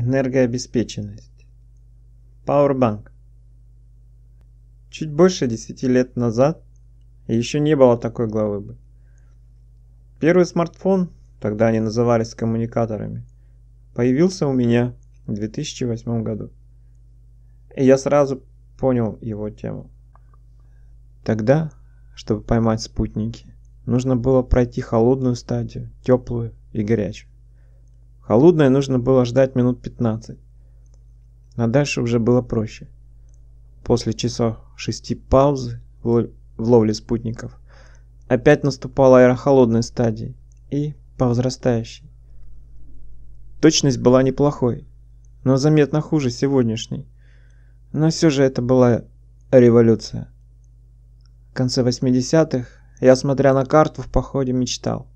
Энергообеспеченность. Powerbank. Чуть больше 10 лет назад еще не было такой главы бы. Первый смартфон, тогда они назывались коммуникаторами, появился у меня в 2008 году. И я сразу понял его тему. Тогда, чтобы поймать спутники, нужно было пройти холодную стадию, теплую и горячую. Холодное нужно было ждать минут 15. А дальше уже было проще. После часов шести паузы в ловле спутников опять наступала аэрохолодной стадии и повзрастающей. Точность была неплохой, но заметно хуже сегодняшней. Но все же это была революция. В конце 80-х я, смотря на карту, в походе мечтал.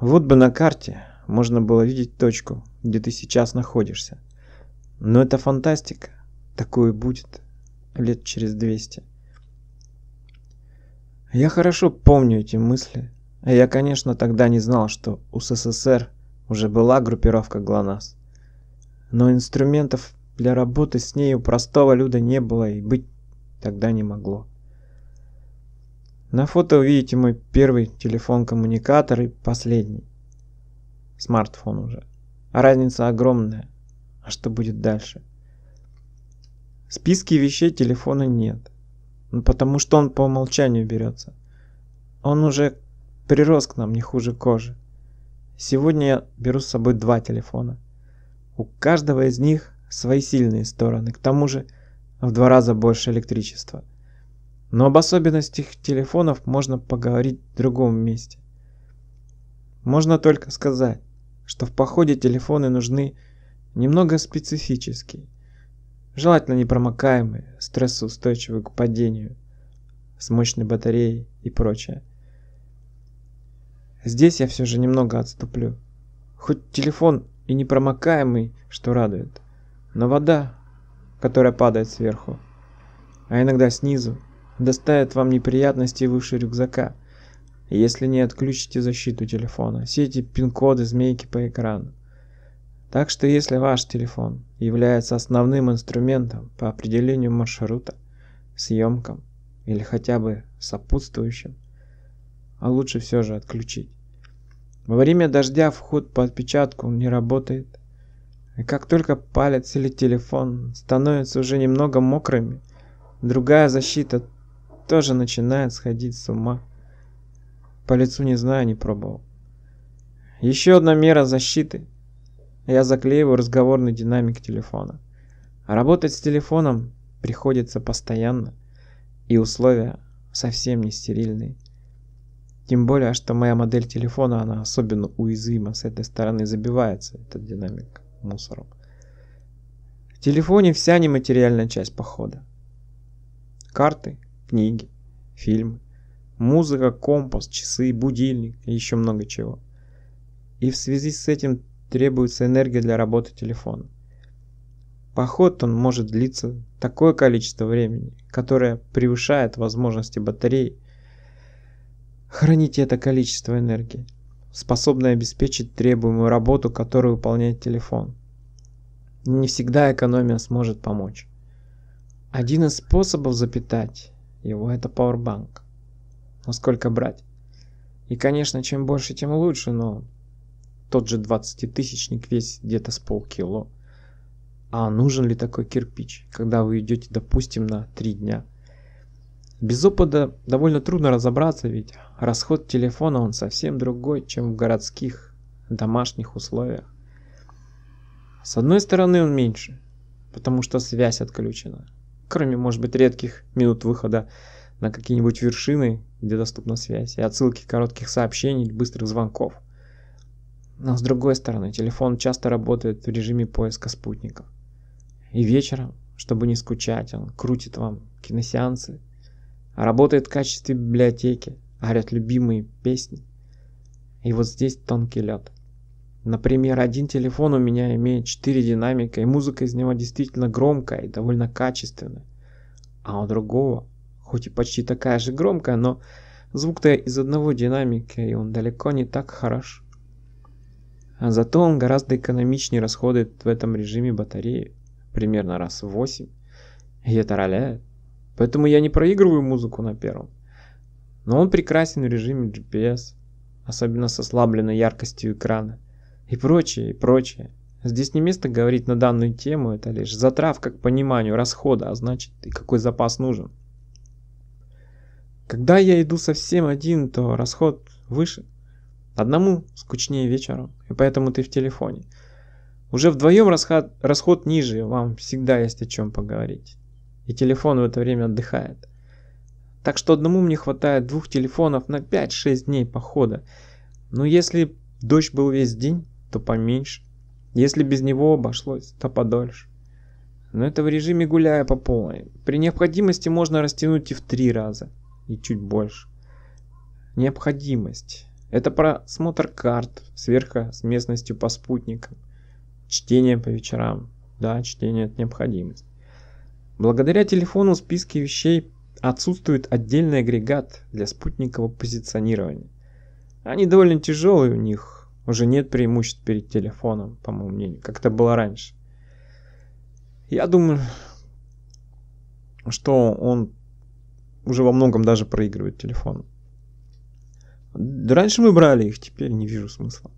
Вот бы на карте можно было видеть точку, где ты сейчас находишься. Но это фантастика. Такое будет лет через 200. Я хорошо помню эти мысли. Я, конечно, тогда не знал, что у СССР уже была группировка ГЛОНАСС. Но инструментов для работы с ней у простого люда не было и быть тогда не могло. На фото увидите мой первый телефон-коммуникатор и последний. Смартфон уже. А разница огромная. А что будет дальше? В списке вещей телефона нет. Ну, потому что он по умолчанию берется. Он уже прирос к нам не хуже кожи. Сегодня я беру с собой два телефона. У каждого из них свои сильные стороны. К тому же в два раза больше электричества. Но об особенностях телефонов можно поговорить в другом месте. Можно только сказать, что в походе телефоны нужны немного специфические, желательно непромокаемые, стрессоустойчивые к падению, с мощной батареей и прочее. Здесь я все же немного отступлю. Хоть телефон и непромокаемый, что радует, но вода, которая падает сверху, а иногда снизу, доставит вам неприятности выше рюкзака – если не отключите защиту телефона, все эти пин-коды, змейки по экрану. Так что если ваш телефон является основным инструментом по определению маршрута, съемкам или хотя бы сопутствующим, а лучше все же отключить. Во время дождя вход по отпечатку не работает. И как только палец или телефон становятся уже немного мокрыми, другая защита тоже начинает сходить с ума. По лицу не знаю, не пробовал. Еще одна мера защиты. Я заклеиваю разговорный динамик телефона. Работать с телефоном приходится постоянно, и условия совсем не стерильные. Тем более, что моя модель телефона, она особенно уязвима, с этой стороны забивается этот динамик мусором. В телефоне вся нематериальная часть похода. Карты, книги, фильмы, Музыка, компас, часы, будильник и еще много чего. И в связи с этим требуется энергия для работы телефона. Поход он может длиться такое количество времени, которое превышает возможности батареи. хранить это количество энергии, способное обеспечить требуемую работу, которую выполняет телефон. Не всегда экономия сможет помочь. Один из способов запитать его это Powerbank. Но ну, сколько брать? И, конечно, чем больше, тем лучше, но тот же 20-тысячник весит где-то с полкило. А нужен ли такой кирпич, когда вы идете, допустим, на три дня? Без опыта довольно трудно разобраться, ведь расход телефона он совсем другой, чем в городских домашних условиях. С одной стороны он меньше, потому что связь отключена. Кроме, может быть, редких минут выхода на какие-нибудь вершины где доступна связь, и отсылки коротких сообщений или быстрых звонков. Но с другой стороны, телефон часто работает в режиме поиска спутников. И вечером, чтобы не скучать, он крутит вам киносеансы, работает в качестве библиотеки, орет любимые песни. И вот здесь тонкий лед. Например, один телефон у меня имеет 4 динамика, и музыка из него действительно громкая и довольно качественная. А у другого хоть и почти такая же громкая, но звук-то из одного динамика, и он далеко не так хорош. А зато он гораздо экономичнее расходует в этом режиме батареи, примерно раз в 8, и это роляет. Поэтому я не проигрываю музыку на первом. Но он прекрасен в режиме GPS, особенно с ослабленной яркостью экрана, и прочее, и прочее. Здесь не место говорить на данную тему, это лишь затравка к пониманию расхода, а значит и какой запас нужен. Когда я иду совсем один, то расход выше. Одному скучнее вечером, и поэтому ты в телефоне. Уже вдвоем расход, расход ниже, вам всегда есть о чем поговорить. И телефон в это время отдыхает. Так что одному мне хватает двух телефонов на 5-6 дней похода. Но если дождь был весь день, то поменьше. Если без него обошлось, то подольше. Но это в режиме гуляя по полной. При необходимости можно растянуть и в три раза – и чуть больше. Необходимость. Это просмотр карт, сверка с местностью по спутникам, чтение по вечерам. Да, чтение – это необходимость. Благодаря телефону в списке вещей отсутствует отдельный агрегат для спутникового позиционирования. Они довольно тяжелые у них, уже нет преимуществ перед телефоном, по моему мнению, как это было раньше. Я думаю, что он уже во многом даже проигрывает телефон. Раньше мы брали их, теперь не вижу смысла.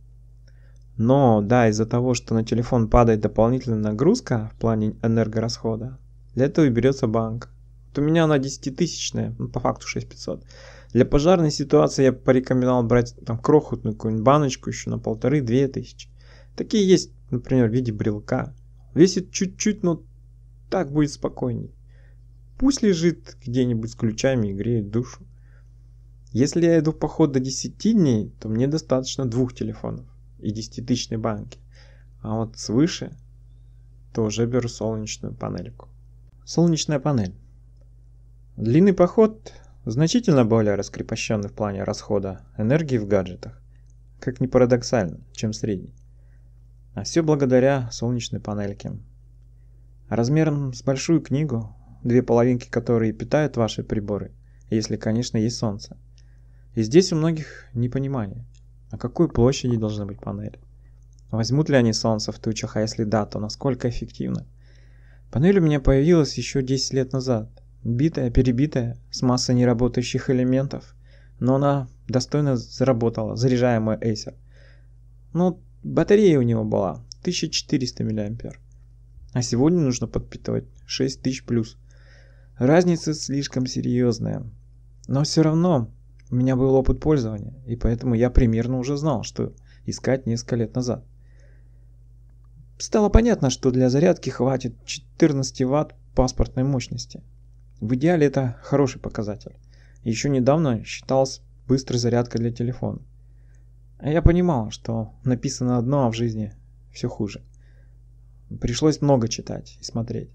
Но да, из-за того, что на телефон падает дополнительная нагрузка в плане энергорасхода, для этого и берется банк. Вот у меня она 10-тысячная, ну, по факту 6500. Для пожарной ситуации я порекомендовал брать там крохотную какую-нибудь баночку еще на полторы-две тысячи. Такие есть, например, в виде брелка. Весит чуть-чуть, но так будет спокойнее. Пусть лежит где-нибудь с ключами и греет душу. Если я иду в поход до 10 дней, то мне достаточно двух телефонов и 10-тысячной банки. А вот свыше, то уже беру солнечную панельку. Солнечная панель. Длинный поход значительно более раскрепощенный в плане расхода энергии в гаджетах, как ни парадоксально, чем средний. А все благодаря солнечной панельке. Размером с большую книгу две половинки, которые питают ваши приборы, если, конечно, есть солнце. И здесь у многих непонимание, а какой площади должны быть панель? Возьмут ли они солнце в тучах, а если да, то насколько эффективно? Панель у меня появилась еще 10 лет назад, битая, перебитая, с массой неработающих элементов, но она достойно заработала, заряжаемая Acer. Ну, батарея у него была 1400 мА. А сегодня нужно подпитывать 6000 плюс – Разница слишком серьезная. Но все равно у меня был опыт пользования, и поэтому я примерно уже знал, что искать несколько лет назад. Стало понятно, что для зарядки хватит 14 Вт паспортной мощности. В идеале это хороший показатель. Еще недавно считалась быстрой зарядкой для телефона. А я понимал, что написано одно, а в жизни все хуже. Пришлось много читать и смотреть.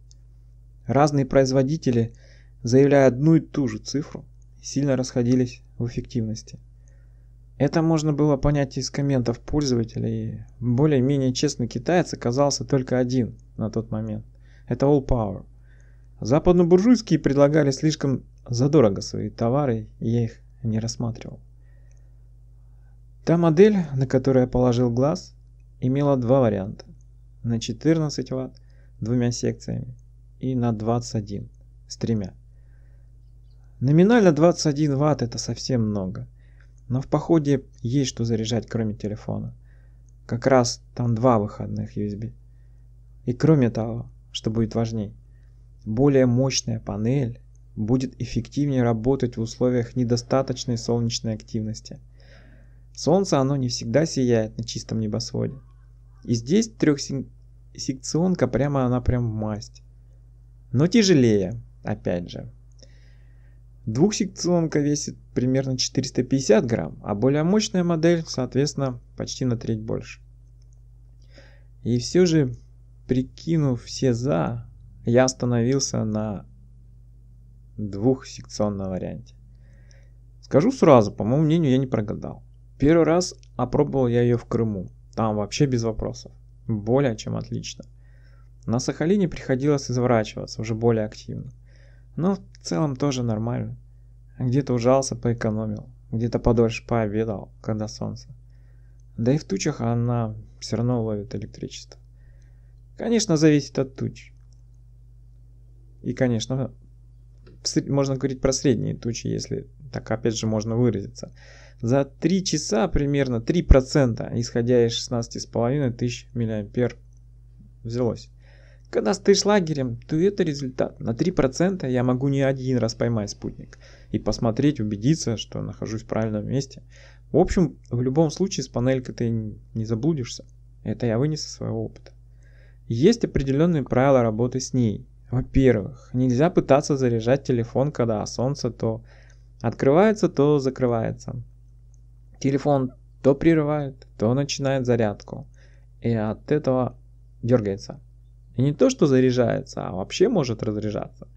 Разные производители, заявляя одну и ту же цифру, сильно расходились в эффективности. Это можно было понять из комментов пользователей. Более-менее честный китаец оказался только один на тот момент. Это All Power. Западно-буржуйские предлагали слишком задорого свои товары, и я их не рассматривал. Та модель, на которую я положил глаз, имела два варианта. На 14 Вт двумя секциями и на 21 с тремя. Номинально 21 ватт это совсем много. Но в походе есть что заряжать, кроме телефона. Как раз там два выходных USB. И кроме того, что будет важней, более мощная панель будет эффективнее работать в условиях недостаточной солнечной активности. Солнце оно не всегда сияет на чистом небосводе. И здесь трехсекционка прямо она прям в масть но тяжелее, опять же. Двухсекционка весит примерно 450 грамм, а более мощная модель, соответственно, почти на треть больше. И все же, прикинув все «за», я остановился на двухсекционном варианте. Скажу сразу, по моему мнению, я не прогадал. Первый раз опробовал я ее в Крыму. Там вообще без вопросов. Более чем отлично. На Сахалине приходилось изворачиваться уже более активно. Но в целом тоже нормально. Где-то ужался, поэкономил, где-то подольше пообедал, когда солнце. Да и в тучах она все равно ловит электричество. Конечно, зависит от туч. И, конечно, можно говорить про средние тучи, если так опять же можно выразиться. За 3 часа примерно 3%, исходя из 16,5 тысяч миллиампер, взялось. Когда стоишь лагерем, то это результат. На 3% я могу не один раз поймать спутник и посмотреть, убедиться, что нахожусь в правильном месте. В общем, в любом случае с панелькой ты не заблудишься. Это я вынес из своего опыта. Есть определенные правила работы с ней. Во-первых, нельзя пытаться заряжать телефон, когда солнце то открывается, то закрывается. Телефон то прерывает, то начинает зарядку. И от этого дергается. И не то, что заряжается, а вообще может разряжаться.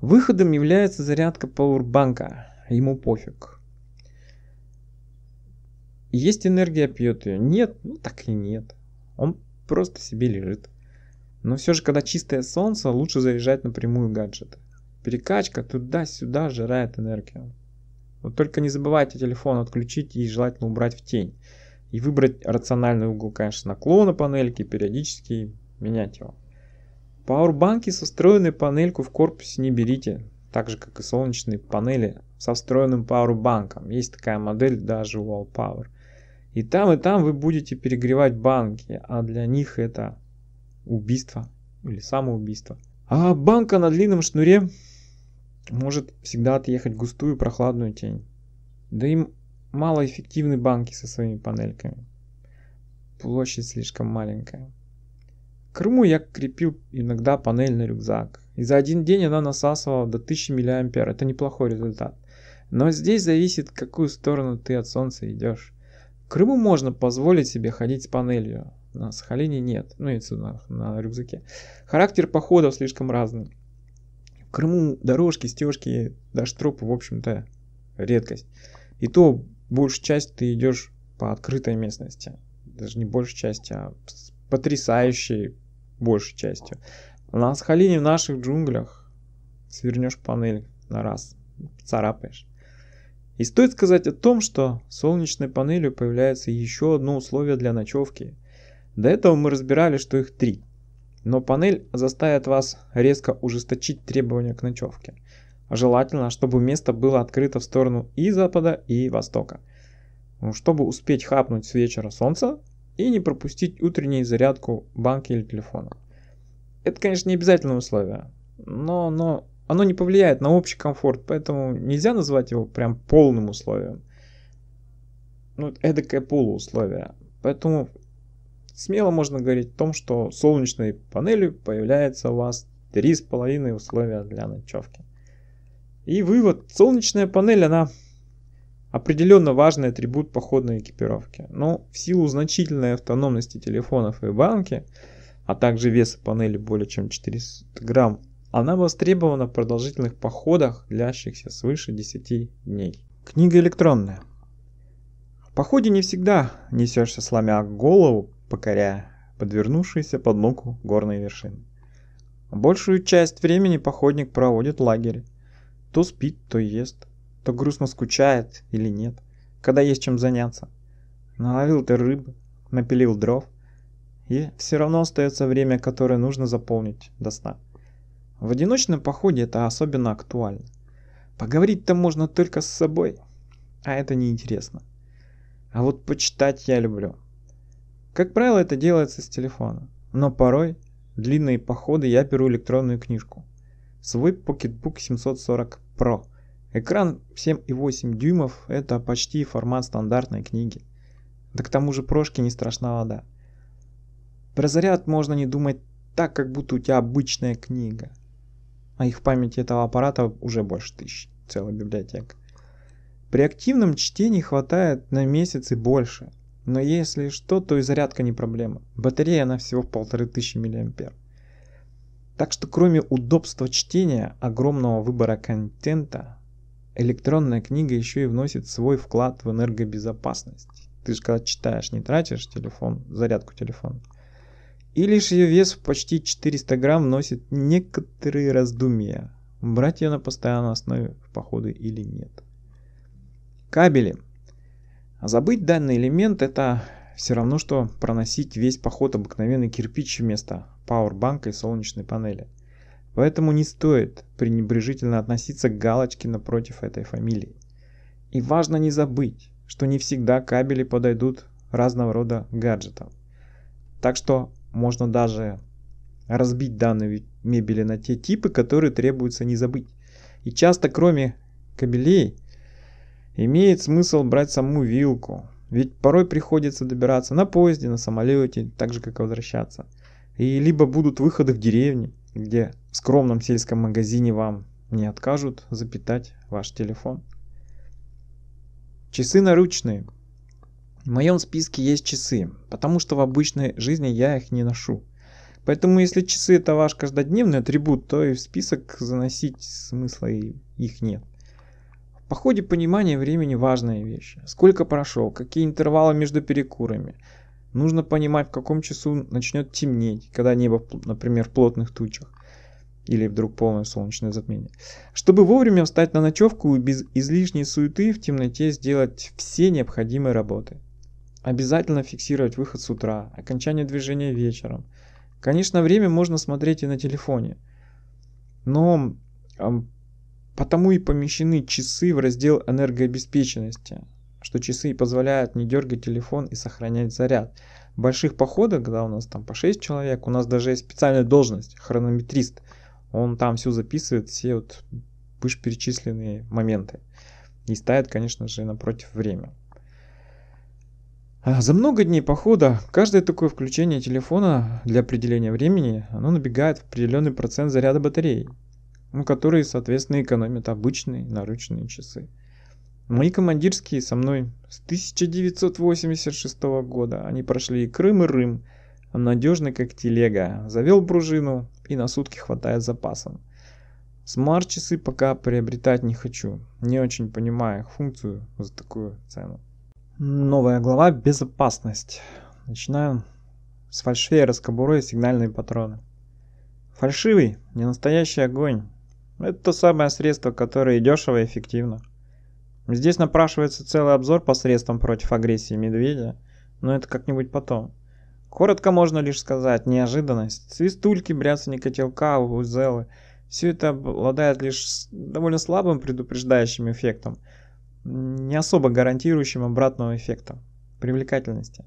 Выходом является зарядка пауэрбанка. Ему пофиг. Есть энергия, пьет ее. Нет, ну так и нет. Он просто себе лежит. Но все же, когда чистое солнце, лучше заряжать напрямую гаджеты. Перекачка туда-сюда жирает энергию. Вот только не забывайте телефон отключить и желательно убрать в тень. И выбрать рациональный угол, конечно, наклона панельки, периодически менять его. Пауэрбанки со встроенной панелькой в корпусе не берите, так же как и солнечные панели со встроенным пауэрбанком. Есть такая модель даже у Power, И там, и там вы будете перегревать банки, а для них это убийство или самоубийство. А банка на длинном шнуре может всегда отъехать в густую прохладную тень. Да и малоэффективны банки со своими панельками. Площадь слишком маленькая. Крыму я крепил иногда панель на рюкзак. И за один день она насасывала до 1000 мА. Это неплохой результат. Но здесь зависит, в какую сторону ты от солнца идешь. В Крыму можно позволить себе ходить с панелью. На Сахалине нет. Ну, и на, на рюкзаке. Характер походов слишком разный. В Крыму дорожки, стежки, даже тропы, в общем-то, редкость. И то большую часть ты идешь по открытой местности. Даже не большей часть, а потрясающей большей частью. На Сахалине в наших джунглях свернешь панель на раз, царапаешь. И стоит сказать о том, что солнечной панелью появляется еще одно условие для ночевки. До этого мы разбирали, что их три. Но панель заставит вас резко ужесточить требования к ночевке. Желательно, чтобы место было открыто в сторону и запада, и востока. Чтобы успеть хапнуть с вечера солнца, и не пропустить утреннюю зарядку банки или телефона. Это, конечно, не обязательное условие, но, но оно не повлияет на общий комфорт, поэтому нельзя назвать его прям полным условием. Ну, эдакое полуусловие. Поэтому смело можно говорить о том, что солнечной панелью появляется у вас три с половиной условия для ночевки. И вывод. Солнечная панель, она Определенно важный атрибут походной экипировки, но ну, в силу значительной автономности телефонов и банки, а также веса панели более чем 400 грамм, она востребована в продолжительных походах, длящихся свыше 10 дней. Книга электронная. В походе не всегда несешься сломя голову, покоряя подвернувшиеся под ногу горные вершины. Большую часть времени походник проводит в лагере. То спит, то ест то грустно скучает или нет, когда есть чем заняться. Наловил ты рыбы, напилил дров, и все равно остается время, которое нужно заполнить до сна. В одиночном походе это особенно актуально. Поговорить-то можно только с собой, а это неинтересно. А вот почитать я люблю. Как правило, это делается с телефона, но порой длинные походы я беру электронную книжку. Свой Pocketbook 740 Pro Экран 7,8 дюймов – это почти формат стандартной книги. Да к тому же прошке не страшна вода. Про заряд можно не думать так, как будто у тебя обычная книга. А их в памяти этого аппарата уже больше тысяч, целая библиотека. При активном чтении хватает на месяц и больше. Но если что, то и зарядка не проблема. Батарея она всего в тысячи миллиампер. Так что кроме удобства чтения, огромного выбора контента, электронная книга еще и вносит свой вклад в энергобезопасность. Ты же когда читаешь, не тратишь телефон, зарядку телефона. И лишь ее вес в почти 400 грамм вносит некоторые раздумья, брать ее на постоянной основе в походы или нет. Кабели. А забыть данный элемент это все равно, что проносить весь поход обыкновенный кирпич вместо пауэрбанка и солнечной панели – Поэтому не стоит пренебрежительно относиться к галочке напротив этой фамилии. И важно не забыть, что не всегда кабели подойдут разного рода гаджетам. Так что можно даже разбить данные мебели на те типы, которые требуется не забыть. И часто кроме кабелей имеет смысл брать саму вилку, ведь порой приходится добираться на поезде, на самолете, так же как и возвращаться. И либо будут выходы в деревне, где в скромном сельском магазине вам не откажут запитать ваш телефон. Часы наручные. В моем списке есть часы, потому что в обычной жизни я их не ношу. Поэтому если часы это ваш каждодневный атрибут, то и в список заносить смысла их нет. По ходе понимания времени важная вещь. Сколько прошел, какие интервалы между перекурами. Нужно понимать, в каком часу начнет темнеть, когда небо, например, в плотных тучах или вдруг полное солнечное затмение. Чтобы вовремя встать на ночевку и без излишней суеты в темноте сделать все необходимые работы. Обязательно фиксировать выход с утра, окончание движения вечером. Конечно, время можно смотреть и на телефоне, но э, потому и помещены часы в раздел энергообеспеченности, что часы позволяют не дергать телефон и сохранять заряд. В больших походах, когда у нас там по 6 человек, у нас даже есть специальная должность – хронометрист – он там все записывает, все вот вышеперечисленные моменты. И ставит, конечно же, напротив время. А, за много дней похода каждое такое включение телефона для определения времени, оно набегает в определенный процент заряда батареи, ну, которые, соответственно, экономят обычные наручные часы. Мои командирские со мной с 1986 года, они прошли и Крым, и Рым, надежный как телега, завел пружину и на сутки хватает запасом. Смарт-часы пока приобретать не хочу, не очень понимаю их функцию за такую цену. Новая глава «Безопасность». Начинаем с фальшфея, раскобурой сигнальные патроны. Фальшивый, не настоящий огонь. Это то самое средство, которое и дешево, и эффективно. Здесь напрашивается целый обзор по средствам против агрессии медведя, но это как-нибудь потом. Коротко можно лишь сказать, неожиданность, свистульки, бряцание котелка, узелы. Все это обладает лишь довольно слабым предупреждающим эффектом, не особо гарантирующим обратного эффекта, привлекательности.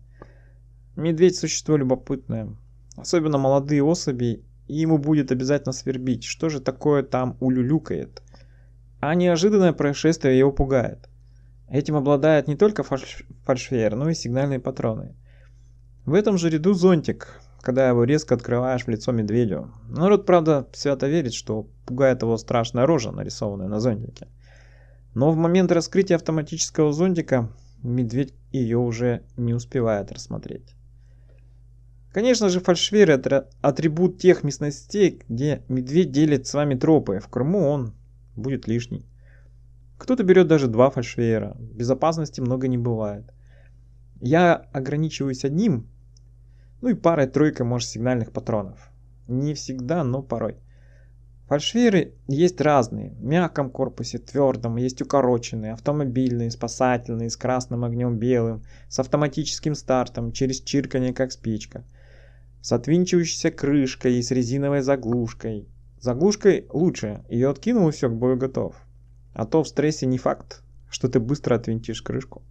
Медведь – существо любопытное, особенно молодые особи, и ему будет обязательно свербить, что же такое там улюлюкает. А неожиданное происшествие его пугает. Этим обладает не только фальш... фальшфеер, но и сигнальные патроны – в этом же ряду зонтик, когда его резко открываешь в лицо медведю. Народ, правда, свято верит, что пугает его страшная рожа, нарисованная на зонтике. Но в момент раскрытия автоматического зонтика медведь ее уже не успевает рассмотреть. Конечно же, фальшвейр – это атрибут тех местностей, где медведь делит с вами тропы. В Крыму он будет лишний. Кто-то берет даже два фальшвейра. Безопасности много не бывает. Я ограничиваюсь одним, ну и парой-тройкой, может, сигнальных патронов. Не всегда, но порой. Фальшвейры есть разные, в мягком корпусе, твердом, есть укороченные, автомобильные, спасательные, с красным огнем белым, с автоматическим стартом, через чирканье как спичка, с отвинчивающейся крышкой и с резиновой заглушкой. Заглушкой лучше, ее откинул и все, к бою готов. А то в стрессе не факт, что ты быстро отвинтишь крышку.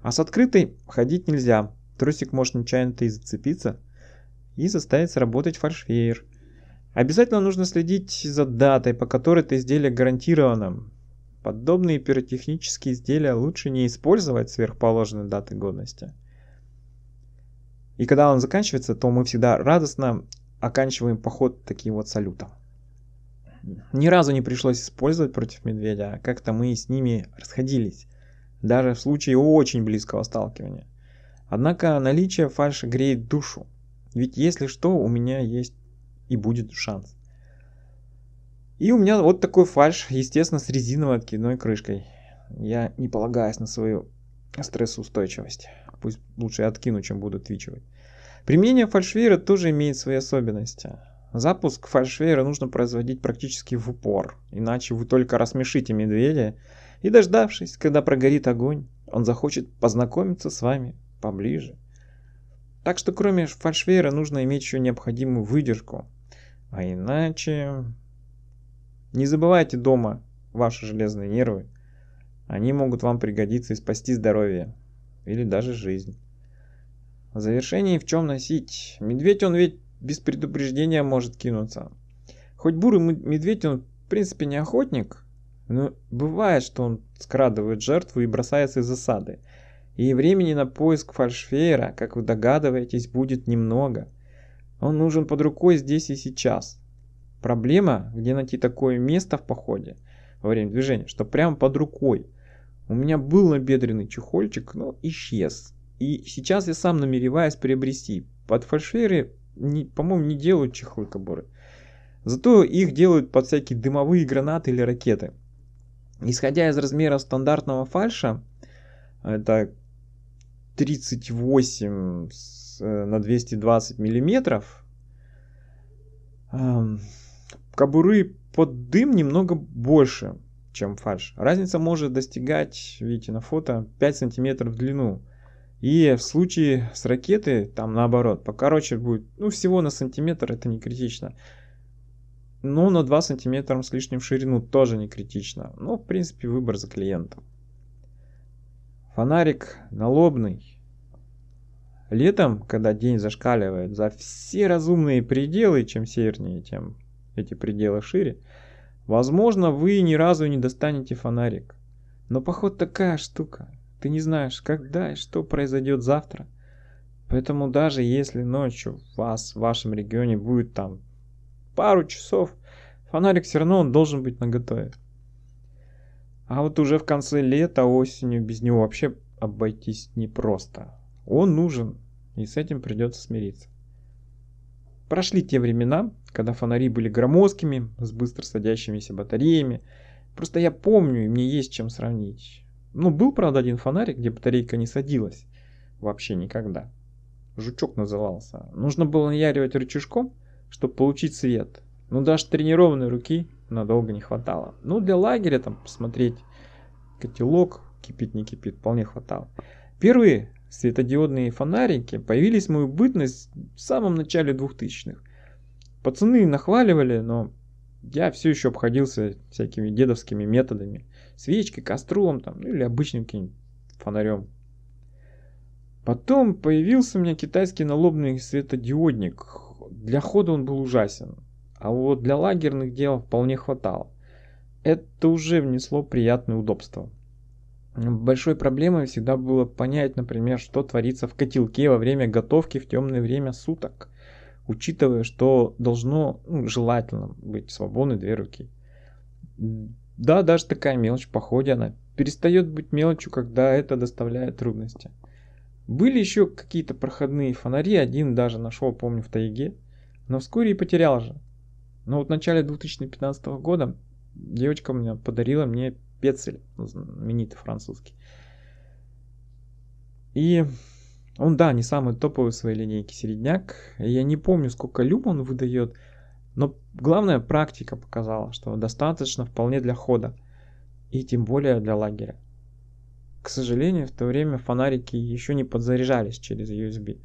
А с открытой ходить нельзя, Тросик может нечаянно-то и зацепиться и заставить сработать фальшфейер. Обязательно нужно следить за датой, по которой это изделие гарантировано. Подобные пиротехнические изделия лучше не использовать сверхположенной даты годности. И когда он заканчивается, то мы всегда радостно оканчиваем поход таким вот салютом. Ни разу не пришлось использовать против медведя, а как-то мы с ними расходились, даже в случае очень близкого сталкивания. Однако наличие фальши греет душу. Ведь если что, у меня есть и будет шанс. И у меня вот такой фальш, естественно, с резиновой откидной крышкой. Я не полагаюсь на свою стрессоустойчивость. Пусть лучше я откину, чем буду твичивать. Применение фальшвейра тоже имеет свои особенности. Запуск фальшвейра нужно производить практически в упор, иначе вы только рассмешите медведя, и дождавшись, когда прогорит огонь, он захочет познакомиться с вами поближе. Так что кроме фальшвейра нужно иметь еще необходимую выдержку. А иначе... Не забывайте дома ваши железные нервы. Они могут вам пригодиться и спасти здоровье. Или даже жизнь. В завершении в чем носить? Медведь он ведь без предупреждения может кинуться. Хоть бурый медведь он в принципе не охотник, но бывает, что он скрадывает жертву и бросается из засады и времени на поиск фальшфейера, как вы догадываетесь, будет немного. Он нужен под рукой здесь и сейчас. Проблема, где найти такое место в походе во время движения, что прямо под рукой. У меня был набедренный чехольчик, но исчез. И сейчас я сам намереваюсь приобрести. Под фальшфейры, по-моему, не делают чехолькоборы. Зато их делают под всякие дымовые гранаты или ракеты. Исходя из размера стандартного фальша, это 38 э, на 220 миллиметров. Кобуры под дым немного больше, чем фальш. Разница может достигать, видите на фото, 5 сантиметров в длину. И в случае с ракеты, там наоборот, покороче будет, ну всего на сантиметр, это не критично. Но на 2 сантиметра с лишним в ширину тоже не критично. Но в принципе выбор за клиентом. Фонарик налобный. Летом, когда день зашкаливает за все разумные пределы, чем севернее, тем эти пределы шире, возможно, вы ни разу не достанете фонарик. Но поход такая штука. Ты не знаешь, когда и что произойдет завтра. Поэтому даже если ночью вас в вашем регионе будет там пару часов, фонарик все равно он должен быть наготове. А вот уже в конце лета, осенью без него вообще обойтись непросто. Он нужен, и с этим придется смириться. Прошли те времена, когда фонари были громоздкими, с быстро садящимися батареями. Просто я помню, и мне есть чем сравнить. Ну, был, правда, один фонарик, где батарейка не садилась. Вообще никогда. Жучок назывался. Нужно было наяривать рычажком, чтобы получить свет. Но ну, даже тренированной руки надолго не хватало. Ну, для лагеря там посмотреть котелок, кипит, не кипит, вполне хватало. Первые светодиодные фонарики появились в мою бытность в самом начале 2000-х. Пацаны нахваливали, но я все еще обходился всякими дедовскими методами. Свечкой, костром там, ну или обычным каким-нибудь фонарем. Потом появился у меня китайский налобный светодиодник. Для хода он был ужасен а вот для лагерных дел вполне хватало. Это уже внесло приятное удобство. Большой проблемой всегда было понять, например, что творится в котелке во время готовки в темное время суток, учитывая, что должно ну, желательно быть свободны две руки. Да, даже такая мелочь по ходе она перестает быть мелочью, когда это доставляет трудности. Были еще какие-то проходные фонари, один даже нашел, помню, в тайге, но вскоре и потерял же. Но ну, вот в начале 2015 года девочка у меня подарила мне пецель, ну, знаменитый французский. И он, да, не самый топовый в своей линейке середняк. Я не помню, сколько люм он выдает, но главная практика показала, что достаточно вполне для хода. И тем более для лагеря. К сожалению, в то время фонарики еще не подзаряжались через USB.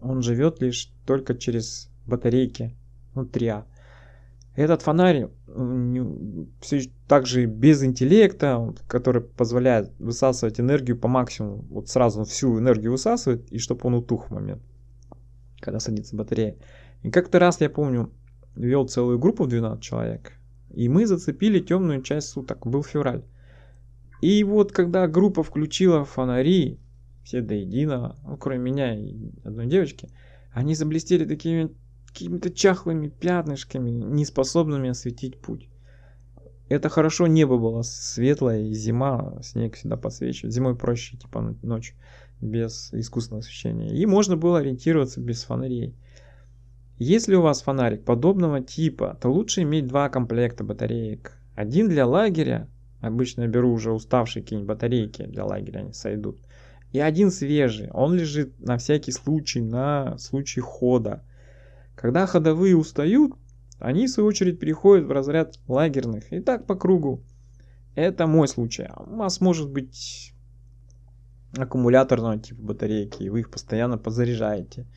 Он живет лишь только через батарейки, ну а этот фонарь все же без интеллекта, который позволяет высасывать энергию по максимуму, вот сразу всю энергию высасывает, и чтобы он утух в момент, когда садится батарея. И как-то раз, я помню, вел целую группу в 12 человек, и мы зацепили темную часть суток, был февраль. И вот когда группа включила фонари, все до единого, ну, кроме меня и одной девочки, они заблестели такими какими-то чахлыми пятнышками, неспособными осветить путь. Это хорошо, небо было светлое, и зима, снег всегда подсвечивает. Зимой проще, типа, ночь без искусственного освещения. И можно было ориентироваться без фонарей. Если у вас фонарик подобного типа, то лучше иметь два комплекта батареек. Один для лагеря, обычно я беру уже уставшие какие-нибудь батарейки для лагеря, они сойдут. И один свежий, он лежит на всякий случай, на случай хода. Когда ходовые устают, они в свою очередь переходят в разряд лагерных и так по кругу. Это мой случай. У а вас может быть аккумуляторного типа батарейки, и вы их постоянно подзаряжаете.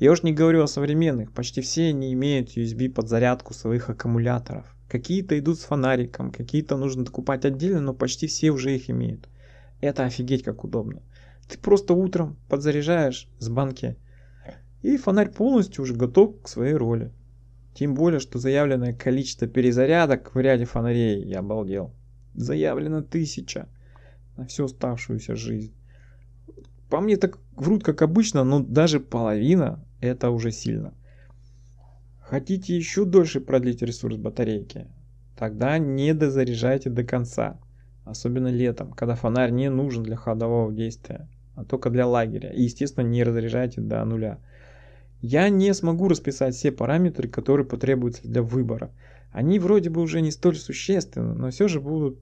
Я уж не говорю о современных, почти все не имеют USB подзарядку своих аккумуляторов. Какие-то идут с фонариком, какие-то нужно докупать отдельно, но почти все уже их имеют. Это офигеть как удобно. Ты просто утром подзаряжаешь с банки и фонарь полностью уже готов к своей роли. Тем более, что заявленное количество перезарядок в ряде фонарей, я обалдел. Заявлено тысяча на всю оставшуюся жизнь. По мне так врут, как обычно, но даже половина это уже сильно. Хотите еще дольше продлить ресурс батарейки? Тогда не дозаряжайте до конца. Особенно летом, когда фонарь не нужен для ходового действия, а только для лагеря. И естественно не разряжайте до нуля я не смогу расписать все параметры, которые потребуются для выбора. Они вроде бы уже не столь существенны, но все же будут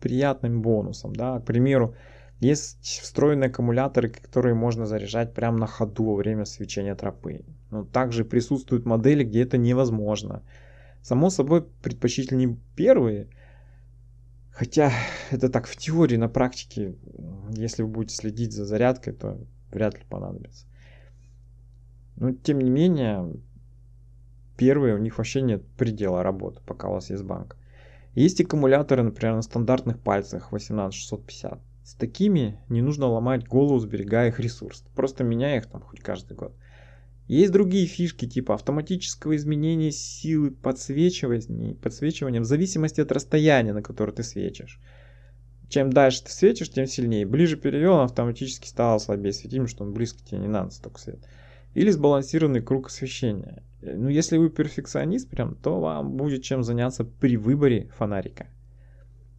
приятным бонусом. Да? К примеру, есть встроенные аккумуляторы, которые можно заряжать прямо на ходу во время свечения тропы. Но также присутствуют модели, где это невозможно. Само собой, предпочтительнее первые, хотя это так в теории, на практике, если вы будете следить за зарядкой, то вряд ли понадобится. Но ну, тем не менее, первые у них вообще нет предела работы, пока у вас есть банк. Есть аккумуляторы, например, на стандартных пальцах 18650. С такими не нужно ломать голову, сберегая их ресурс. Просто меняя их там хоть каждый год. Есть другие фишки, типа автоматического изменения силы подсвечивания, подсвечивания в зависимости от расстояния, на которое ты свечишь. Чем дальше ты светишь, тем сильнее. Ближе перевел, он автоматически стал слабее светить, потому что он близко тебе не надо столько свет или сбалансированный круг освещения. Э, ну, если вы перфекционист прям, то вам будет чем заняться при выборе фонарика.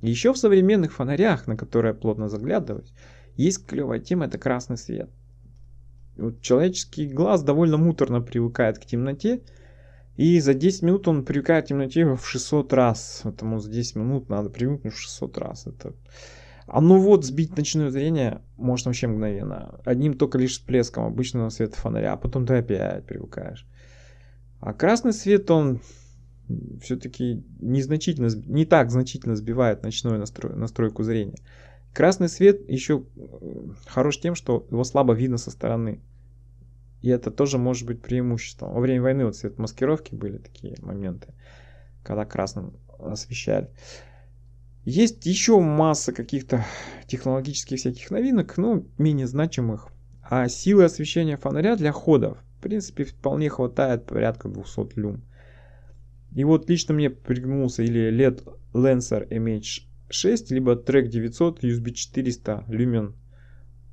Еще в современных фонарях, на которые плотно заглядывать, есть клевая тема, это красный свет. Вот человеческий глаз довольно муторно привыкает к темноте, и за 10 минут он привыкает к темноте в 600 раз. Поэтому за 10 минут надо привыкнуть в 600 раз. Это а ну вот сбить ночное зрение можно вообще мгновенно. Одним только лишь всплеском обычного света фонаря, а потом ты опять привыкаешь. А красный свет, он все-таки незначительно, не так значительно сбивает ночную настрой, настройку зрения. Красный свет еще э, хорош тем, что его слабо видно со стороны. И это тоже может быть преимуществом. Во время войны вот свет маскировки были такие моменты, когда красным освещали. Есть еще масса каких-то технологических всяких новинок, но менее значимых. А силы освещения фонаря для ходов, в принципе, вполне хватает порядка 200 люм. И вот лично мне пригнулся или LED Lancer MH6, либо Track 900 USB 400 Lumen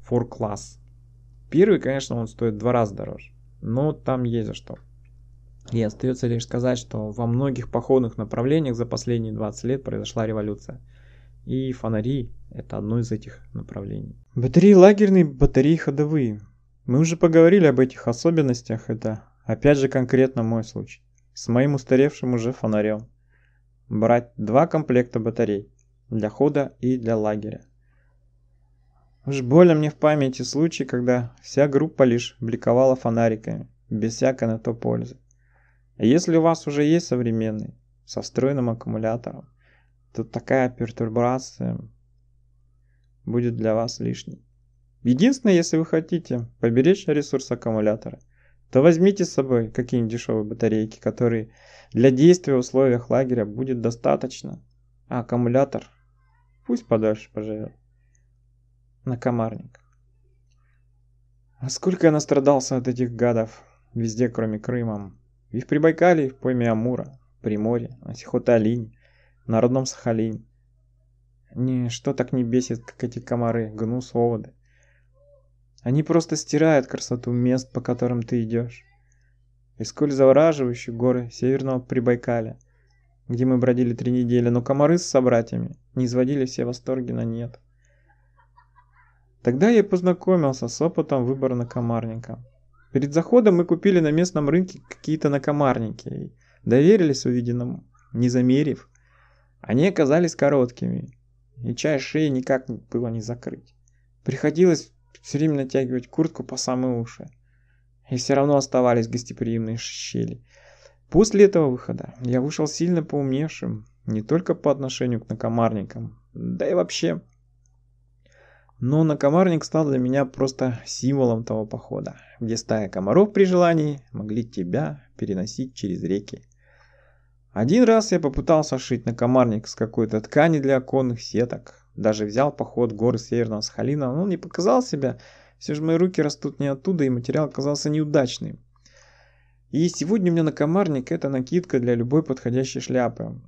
4 Class. Первый, конечно, он стоит в два раза дороже, но там есть за что. И остается лишь сказать, что во многих походных направлениях за последние 20 лет произошла революция. И фонари – это одно из этих направлений. Батареи лагерные, батареи ходовые. Мы уже поговорили об этих особенностях, это опять же конкретно мой случай. С моим устаревшим уже фонарем. Брать два комплекта батарей для хода и для лагеря. Уж больно мне в памяти случай, когда вся группа лишь бликовала фонариками, без всякой на то пользы. А если у вас уже есть современный со встроенным аккумулятором, то такая пертурбация будет для вас лишней. Единственное, если вы хотите поберечь ресурс аккумулятора, то возьмите с собой какие-нибудь дешевые батарейки, которые для действия в условиях лагеря будет достаточно, а аккумулятор пусть подальше поживет на комарник. А сколько я настрадался от этих гадов, везде кроме Крыма. И в Прибайкале, в пойме Амура, Приморье, Осихоталине, на родном Сахалине. Ничто так не бесит, как эти комары, гнус, оводы. Они просто стирают красоту мест, по которым ты идешь. И сколь завораживающие горы северного Прибайкаля, где мы бродили три недели, но комары с собратьями не изводили все восторги на нет. Тогда я познакомился с опытом выбора на комарника – Перед заходом мы купили на местном рынке какие-то накомарники и доверились увиденному, не замерив. Они оказались короткими, и чай шеи никак было не закрыть. Приходилось все время натягивать куртку по самые уши. И все равно оставались гостеприимные щели. После этого выхода я вышел сильно поумневшим, не только по отношению к накомарникам, да и вообще но ну, накомарник стал для меня просто символом того похода, где стая комаров при желании могли тебя переносить через реки. Один раз я попытался шить накомарник с какой-то ткани для оконных сеток. Даже взял поход горы Северного Сахалина, но он не показал себя. Все же мои руки растут не оттуда, и материал оказался неудачным. И сегодня у меня накомарник – это накидка для любой подходящей шляпы.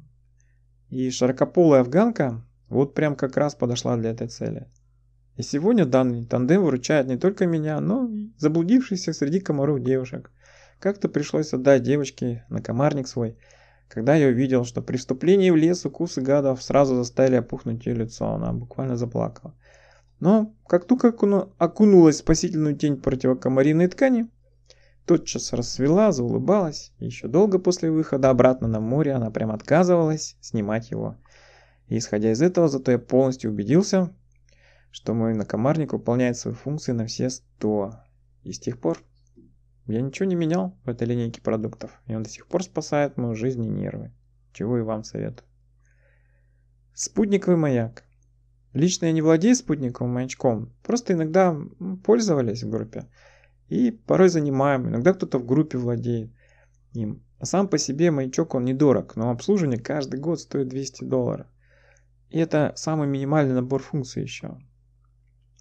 И широкополая афганка вот прям как раз подошла для этой цели – и сегодня данный тандем выручает не только меня, но и заблудившихся среди комаров девушек. Как-то пришлось отдать девочке на комарник свой, когда я увидел, что при вступлении в лес укусы гадов сразу заставили опухнуть ее лицо, она буквально заплакала. Но как только окунулась в спасительную тень противокомариной ткани, тотчас рассвела, заулыбалась, и еще долго после выхода обратно на море она прям отказывалась снимать его. И исходя из этого, зато я полностью убедился, что мой накомарник выполняет свои функции на все 100. И с тех пор я ничего не менял в этой линейке продуктов, и он до сих пор спасает мою жизнь и нервы, чего и вам советую. Спутниковый маяк. Лично я не владею спутниковым маячком, просто иногда пользовались в группе. И порой занимаем, иногда кто-то в группе владеет им. А сам по себе маячок он недорог, но обслуживание каждый год стоит 200 долларов. И это самый минимальный набор функций еще.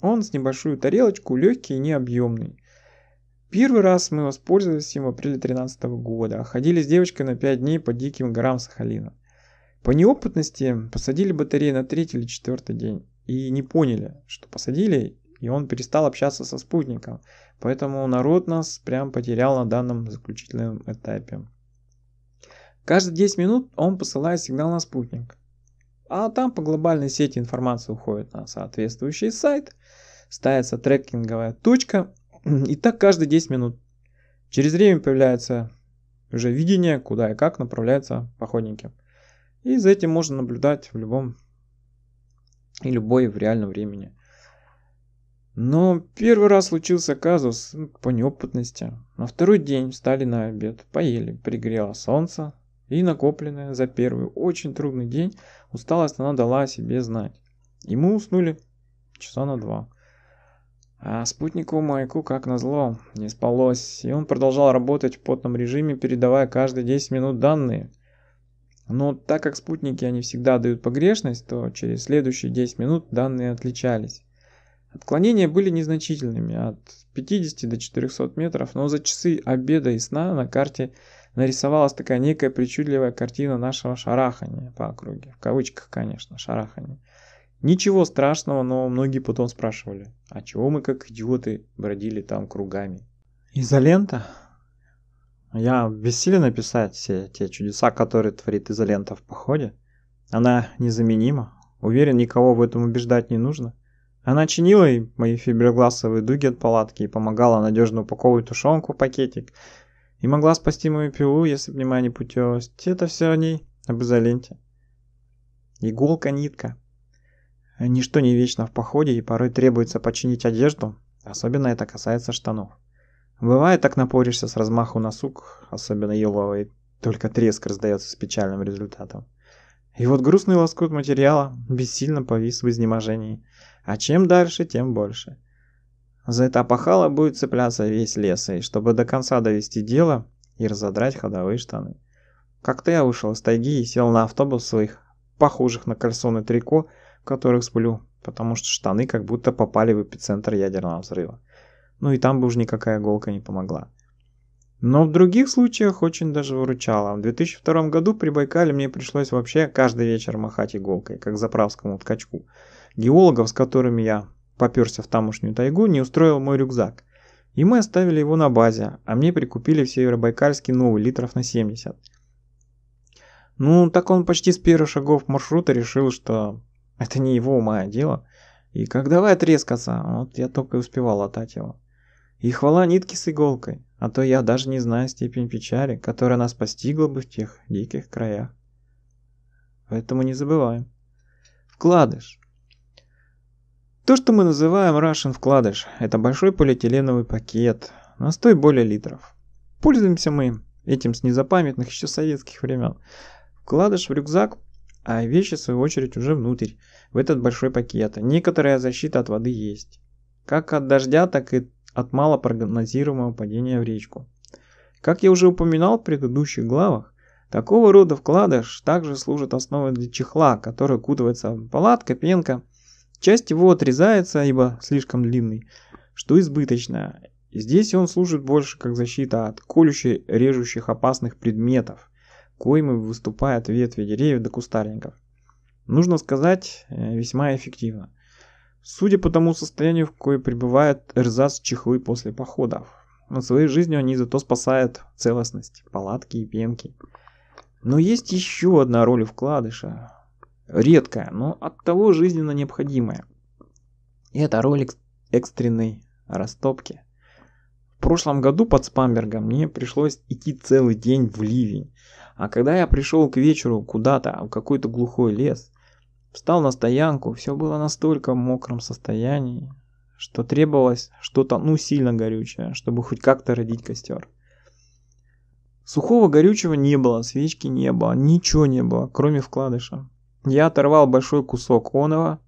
Он с небольшую тарелочку, легкий и необъемный. Первый раз мы воспользовались им в апреле 2013 года. А ходили с девочкой на 5 дней по диким горам Сахалина. По неопытности посадили батареи на третий или четвертый день. И не поняли, что посадили, и он перестал общаться со спутником. Поэтому народ нас прям потерял на данном заключительном этапе. Каждые 10 минут он посылает сигнал на спутник. А там по глобальной сети информация уходит на соответствующий сайт, ставится трекинговая точка. И так каждые 10 минут. Через время появляется уже видение, куда и как направляются походники. И за этим можно наблюдать в любом и любой в реальном времени. Но первый раз случился казус ну, по неопытности. На второй день встали на обед, поели, пригрело солнце, и накопленное за первый очень трудный день усталость она дала о себе знать. И мы уснули часа на два. А спутнику маяку, как назло, не спалось, и он продолжал работать в потном режиме, передавая каждые 10 минут данные. Но так как спутники они всегда дают погрешность, то через следующие 10 минут данные отличались. Отклонения были незначительными, от 50 до 400 метров, но за часы обеда и сна на карте нарисовалась такая некая причудливая картина нашего шарахания по округе. В кавычках, конечно, шарахания. Ничего страшного, но многие потом спрашивали, а чего мы как идиоты бродили там кругами? Изолента? Я бессилен написать все те чудеса, которые творит изолента в походе. Она незаменима. Уверен, никого в этом убеждать не нужно. Она чинила и мои фиброгласовые дуги от палатки и помогала надежно упаковывать тушенку в пакетик. И могла спасти мою пилу, если бы не моя непутевость. Это все о ней, об изоленте. Иголка-нитка. Ничто не вечно в походе и порой требуется починить одежду, особенно это касается штанов. Бывает, так напоришься с размаху на сук, особенно еловый, только треск раздается с печальным результатом. И вот грустный лоскут материала бессильно повис в изнеможении, а чем дальше, тем больше. За это опахало будет цепляться весь лес, и чтобы до конца довести дело и разодрать ходовые штаны. Как-то я вышел из тайги и сел на автобус своих, похожих на кальсоны трико, в которых сплю, потому что штаны как будто попали в эпицентр ядерного взрыва. Ну и там бы уж никакая иголка не помогла. Но в других случаях очень даже выручало. В 2002 году при Байкале мне пришлось вообще каждый вечер махать иголкой, как заправскому ткачку. Геологов, с которыми я поперся в тамошнюю тайгу, не устроил мой рюкзак. И мы оставили его на базе, а мне прикупили в Северобайкальске новый литров на 70. Ну, так он почти с первых шагов маршрута решил, что это не его ума дело. И как давай отрезкаться, вот я только и успевал латать его. И хвала нитки с иголкой, а то я даже не знаю степень печали, которая нас постигла бы в тех диких краях. Поэтому не забываем. Вкладыш. То, что мы называем Russian вкладыш, это большой полиэтиленовый пакет на стой более литров. Пользуемся мы этим с незапамятных еще советских времен. Вкладыш в рюкзак а вещи в свою очередь уже внутрь, в этот большой пакет. Некоторая защита от воды есть. Как от дождя, так и от малопрогнозируемого падения в речку. Как я уже упоминал в предыдущих главах, такого рода вкладыш также служит основой для чехла, который укутывается в палатка, пенка. Часть его отрезается, ибо слишком длинный, что избыточно. Здесь он служит больше как защита от колющих, режущих опасных предметов коими выступают ветви деревьев до кустарников. Нужно сказать, э, весьма эффективно. Судя по тому состоянию, в кое пребывают эрзац чехлы после походов. Но своей жизнью они зато спасают целостность, палатки и пенки. Но есть еще одна роль вкладыша. Редкая, но от того жизненно необходимая. И это роль экс экстренной растопки. В прошлом году под Спамбергом мне пришлось идти целый день в ливень. А когда я пришел к вечеру куда-то, в какой-то глухой лес, встал на стоянку, все было настолько в мокром состоянии, что требовалось что-то ну сильно горючее, чтобы хоть как-то родить костер. Сухого горючего не было, свечки не было, ничего не было, кроме вкладыша. Я оторвал большой кусок оного,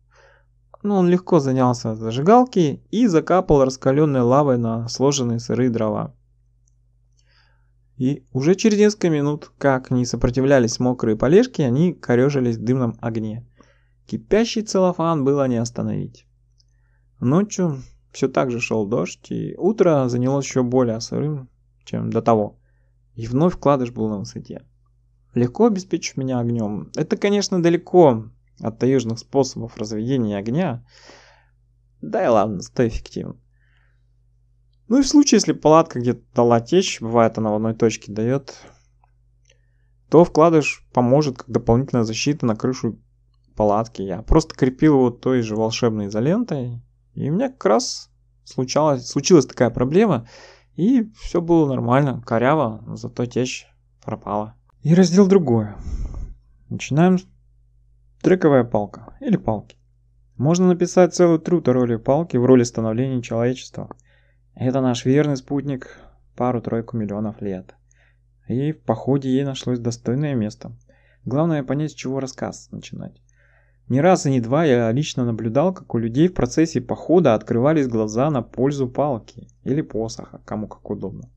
ну он легко занялся зажигалки и закапал раскаленной лавой на сложенные сырые дрова. И уже через несколько минут, как не сопротивлялись мокрые полежки, они корежились в дымном огне. Кипящий целлофан было не остановить. Ночью все так же шел дождь, и утро занялось еще более сырым, чем до того. И вновь кладыш был на высоте. Легко обеспечить меня огнем. Это, конечно, далеко от таежных способов разведения огня. Да и ладно, сто эффективно. Ну и в случае, если палатка где-то дала течь, бывает она в одной точке дает, то вкладыш поможет как дополнительная защита на крышу палатки. Я просто крепил его той же волшебной изолентой, и у меня как раз случалось, случилась такая проблема, и все было нормально, коряво, зато течь пропала. И раздел другое. Начинаем с трековая палка или палки. Можно написать целую тру о роли палки в роли становления человечества – это наш верный спутник пару-тройку миллионов лет. И в походе ей нашлось достойное место. Главное понять, с чего рассказ начинать. Не раз и не два я лично наблюдал, как у людей в процессе похода открывались глаза на пользу палки или посоха, кому как удобно.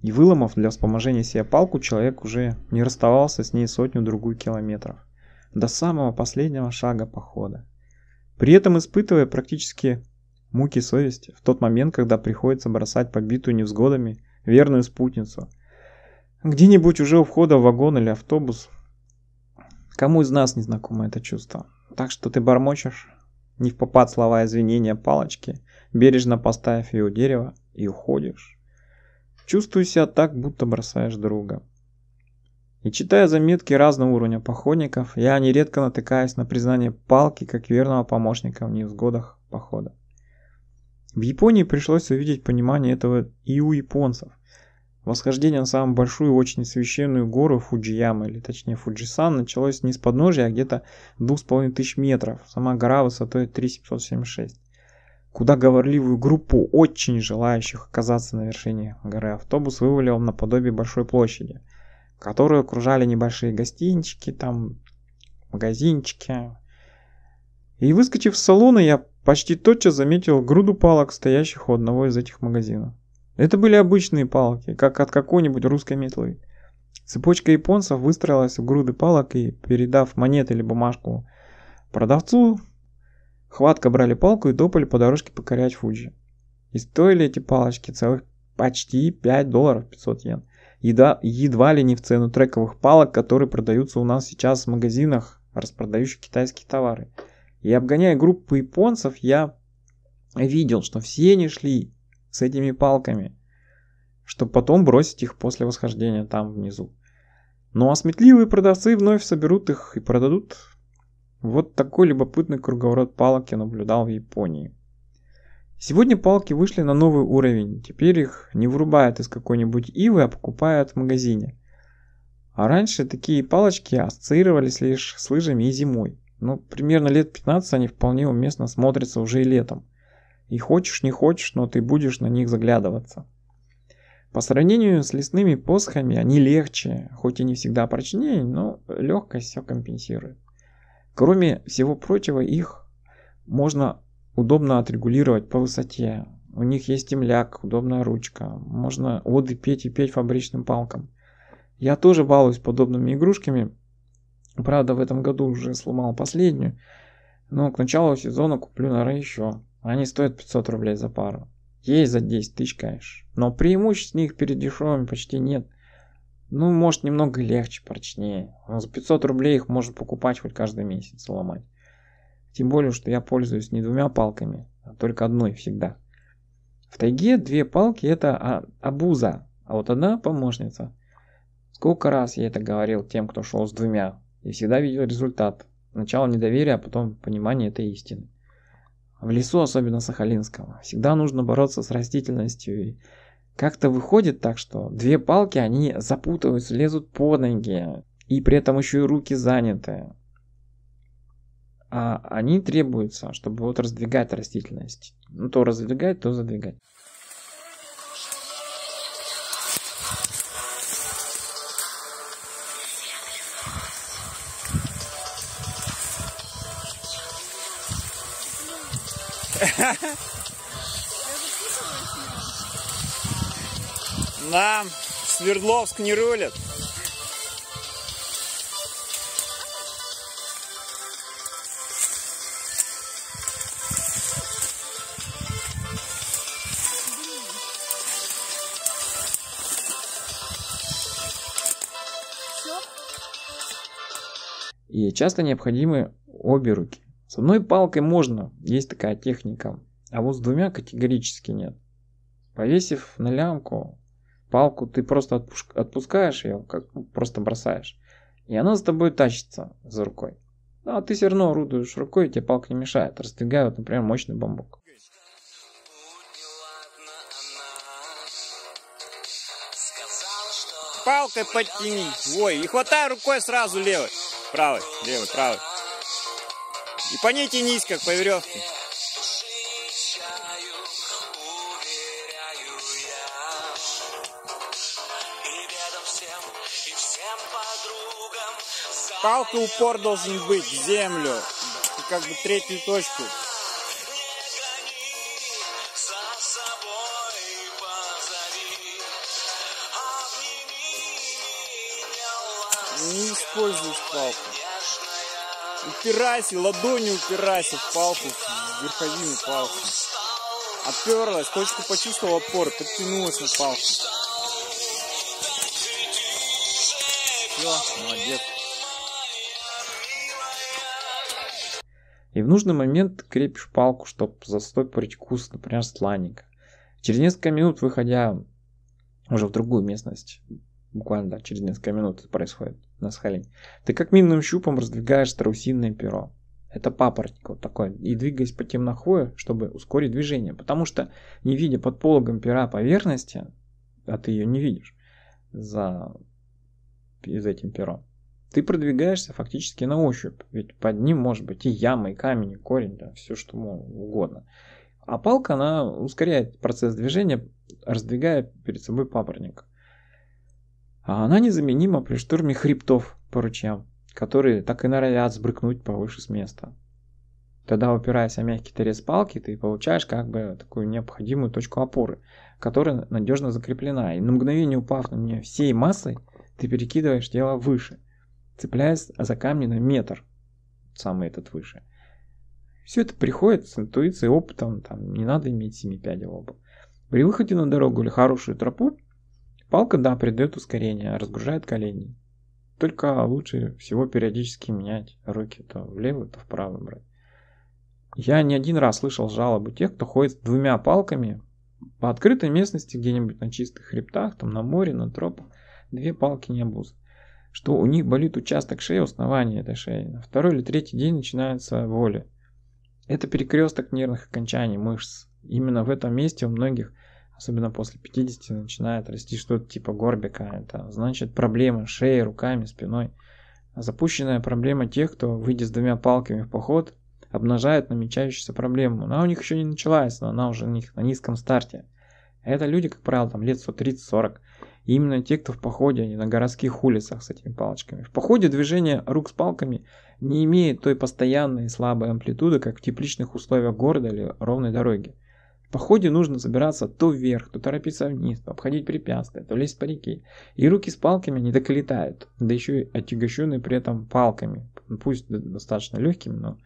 И выломав для вспоможения себе палку, человек уже не расставался с ней сотню-другую километров. До самого последнего шага похода. При этом испытывая практически муки совести в тот момент, когда приходится бросать побитую невзгодами верную спутницу. Где-нибудь уже у входа в вагон или автобус. Кому из нас не знакомо это чувство? Так что ты бормочешь, не в попад слова извинения палочки, бережно поставив ее у дерева, и уходишь. Чувствую себя так, будто бросаешь друга. И читая заметки разного уровня походников, я нередко натыкаюсь на признание палки как верного помощника в невзгодах похода. В Японии пришлось увидеть понимание этого и у японцев. Восхождение на самую большую и очень священную гору Фуджияма, или точнее Фуджисан, началось не с подножия, а где-то 2500 метров. Сама гора высотой 3776. Куда говорливую группу очень желающих оказаться на вершине горы автобус вывалил наподобие большой площади, которую окружали небольшие гостинчики, там магазинчики. И выскочив с салона, я Почти тотчас заметил груду палок, стоящих у одного из этих магазинов. Это были обычные палки, как от какой-нибудь русской метлы. Цепочка японцев выстроилась в груды палок и, передав монеты или бумажку продавцу, хватко брали палку и топали по дорожке покорять Фуджи. И стоили эти палочки целых почти 5 долларов 500 йен. Еда, едва ли не в цену трековых палок, которые продаются у нас сейчас в магазинах, распродающих китайские товары – и обгоняя группу японцев, я видел, что все они шли с этими палками, чтобы потом бросить их после восхождения там внизу. Ну а сметливые продавцы вновь соберут их и продадут. Вот такой любопытный круговорот палок я наблюдал в Японии. Сегодня палки вышли на новый уровень, теперь их не вырубают из какой-нибудь ивы, а покупают в магазине. А раньше такие палочки ассоциировались лишь с лыжами и зимой ну, примерно лет 15 они вполне уместно смотрятся уже и летом. И хочешь, не хочешь, но ты будешь на них заглядываться. По сравнению с лесными посохами они легче, хоть и не всегда прочнее, но легкость все компенсирует. Кроме всего прочего, их можно удобно отрегулировать по высоте. У них есть темляк, удобная ручка. Можно воды петь и петь фабричным палкам. Я тоже балуюсь подобными игрушками, Правда, в этом году уже сломал последнюю, но к началу сезона куплю, наверное, еще. Они стоят 500 рублей за пару. Есть за 10 тысяч, конечно. Но преимуществ них перед дешевыми почти нет. Ну, может, немного легче, прочнее. Но за 500 рублей их можно покупать хоть каждый месяц ломать. Тем более, что я пользуюсь не двумя палками, а только одной всегда. В тайге две палки это абуза, а вот одна помощница. Сколько раз я это говорил тем, кто шел с двумя, и всегда видел результат. Начало недоверия, а потом понимание этой истины. В лесу, особенно Сахалинского, всегда нужно бороться с растительностью. И как-то выходит так, что две палки, они запутываются, лезут под ноги, и при этом еще и руки заняты. А они требуются, чтобы вот раздвигать растительность. Ну, то раздвигать, то задвигать. Нам Свердловск не рулит. И часто необходимы обе руки. С одной палкой можно, есть такая техника, а вот с двумя категорически нет. Повесив на лямку палку ты просто отпуск, отпускаешь ее, как ну, просто бросаешь. И она за тобой тащится за рукой. Ну, а ты все равно орудуешь рукой, и тебе палка не мешает, раздвигая, вот, например, ну, мощный бамбук. Палкой подтяни, ой, и хватай рукой сразу левой, правой, левой, правой. И по ней тянись, как по веревке. Палка упор должен быть в землю, как бы третью точку. Не используешь палку. Упирайся, ладонью упирайся в палку, в верховину палку. Оперлась, точку почувствовала опор, подтянулась на палку. Все, молодец. И в нужный момент крепишь палку, чтобы застопорить куст, например, сланника. Через несколько минут, выходя уже в другую местность, буквально да, через несколько минут это происходит на схале, ты как минным щупом раздвигаешь страусиное перо. Это папоротник вот такой. И двигаясь по темнохвою, чтобы ускорить движение. Потому что не видя под пологом пера поверхности, а ты ее не видишь за, за этим пером, ты продвигаешься фактически на ощупь, ведь под ним может быть и яма, и камень, и корень, да, все что угодно. А палка, она ускоряет процесс движения, раздвигая перед собой папоротник. А она незаменима при штурме хребтов по ручьям, которые так и норовят сбрыкнуть повыше с места. Тогда, упираясь о мягкий торец палки, ты получаешь как бы такую необходимую точку опоры, которая надежно закреплена, и на мгновение упав на нее всей массой, ты перекидываешь тело выше – цепляясь за камни на метр, самый этот выше. Все это приходит с интуицией, опытом, там не надо иметь семи пядей лоба. При выходе на дорогу или хорошую тропу, палка, да, придает ускорение, разгружает колени. Только лучше всего периодически менять руки то влево, то вправо брать. Я не один раз слышал жалобы тех, кто ходит с двумя палками по открытой местности, где-нибудь на чистых хребтах, там на море, на тропах, две палки не обуз что у них болит участок шеи, основание этой шеи. На второй или третий день начинаются боли. Это перекресток нервных окончаний мышц. Именно в этом месте у многих, особенно после 50, начинает расти что-то типа горбика. Это значит проблема шеи, руками, спиной. Запущенная проблема тех, кто, выйдя с двумя палками в поход, обнажает намечающуюся проблему. Она у них еще не началась, но она уже у них на низком старте. Это люди, как правило, там лет 130-40. И именно те, кто в походе, они на городских улицах с этими палочками. В походе движение рук с палками не имеет той постоянной и слабой амплитуды, как в тепличных условиях города или ровной дороги. В походе нужно забираться то вверх, то торопиться вниз, то обходить препятствия, то лезть по реке. И руки с палками не доколетают, да еще и отягощенные при этом палками, пусть достаточно легкими, но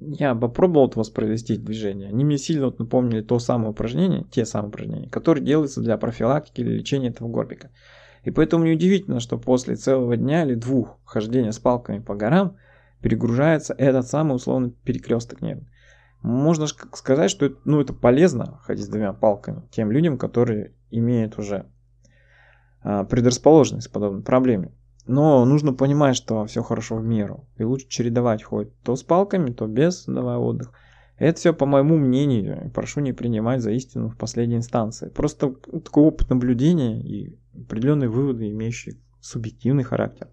я попробовал вот воспроизвести движение. Они мне сильно вот напомнили то самое упражнение, те самые упражнения, которые делаются для профилактики или лечения этого горбика. И поэтому неудивительно, что после целого дня или двух хождения с палками по горам перегружается этот самый условно перекресток нервный. Можно сказать, что это, ну, это полезно ходить с двумя палками тем людям, которые имеют уже а, предрасположенность к подобной проблеме. Но нужно понимать, что все хорошо в меру. И лучше чередовать хоть то с палками, то без, давая отдых. Это все по моему мнению. Прошу не принимать за истину в последней инстанции. Просто такой опыт наблюдения и определенные выводы, имеющие субъективный характер.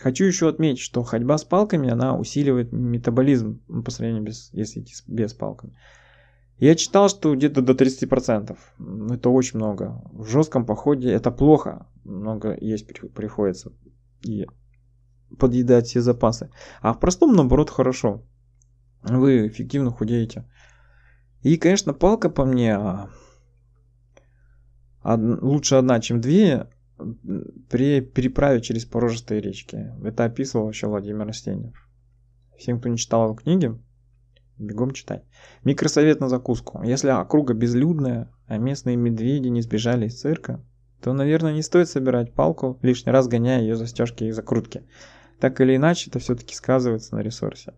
Хочу еще отметить, что ходьба с палками, она усиливает метаболизм по сравнению без, если идти с, без палками. Я читал, что где-то до 30%. Ну, это очень много. В жестком походе это плохо. Много есть приходится. И подъедать все запасы. А в простом, наоборот, хорошо. Вы эффективно худеете. И, конечно, палка по мне а, од... лучше одна, чем две при переправе через порожистые речки. Это описывал еще Владимир Растенев. Всем, кто не читал его книги, бегом читать. Микросовет на закуску. Если округа безлюдная, а местные медведи не сбежали из цирка, то, наверное, не стоит собирать палку, лишний раз гоняя ее застежки и закрутки. Так или иначе, это все-таки сказывается на ресурсе.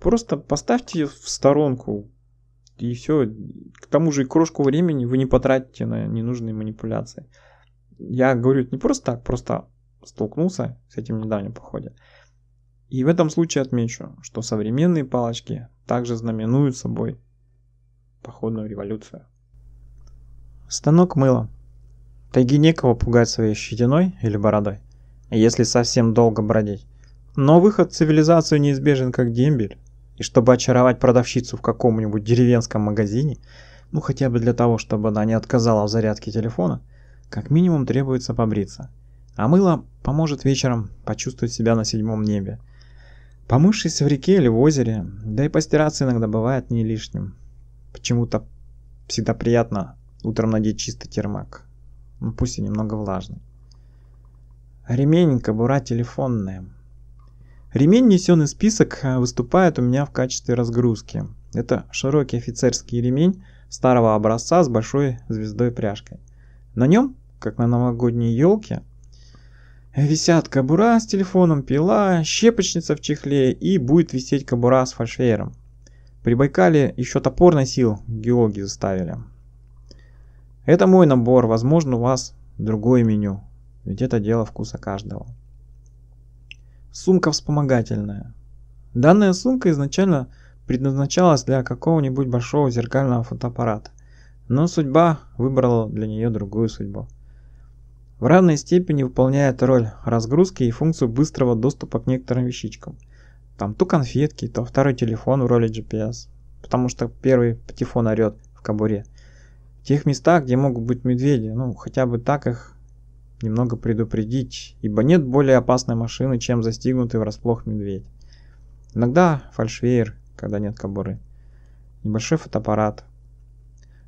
Просто поставьте ее в сторонку, и все. К тому же и крошку времени вы не потратите на ненужные манипуляции. Я говорю это не просто так, просто столкнулся с этим недавним походе. И в этом случае отмечу, что современные палочки также знаменуют собой походную революцию. Станок мыла. Тайги некого пугать своей щетиной или бородой, если совсем долго бродить. Но выход в цивилизацию неизбежен как дембель. И чтобы очаровать продавщицу в каком-нибудь деревенском магазине, ну хотя бы для того, чтобы она не отказала в зарядке телефона, как минимум требуется побриться. А мыло поможет вечером почувствовать себя на седьмом небе – Помывшись в реке или в озере, да и постираться иногда бывает не лишним. Почему-то всегда приятно утром надеть чистый термак, ну пусть и немного влажный. Ремень, кобура телефонная. Ремень, несенный список, выступает у меня в качестве разгрузки. Это широкий офицерский ремень старого образца с большой звездой пряжкой. На нем, как на новогодней елке, висят кобура с телефоном, пила, щепочница в чехле и будет висеть кобура с фальшфейером. При Байкале еще топор носил, геологи заставили. Это мой набор, возможно у вас другое меню, ведь это дело вкуса каждого. Сумка вспомогательная. Данная сумка изначально предназначалась для какого-нибудь большого зеркального фотоаппарата, но судьба выбрала для нее другую судьбу в равной степени выполняет роль разгрузки и функцию быстрого доступа к некоторым вещичкам. Там то конфетки, то второй телефон в роли GPS, потому что первый патефон орет в кобуре. В тех местах, где могут быть медведи, ну хотя бы так их немного предупредить, ибо нет более опасной машины, чем застигнутый врасплох медведь. Иногда фальшвейер, когда нет кобуры. Небольшой фотоаппарат,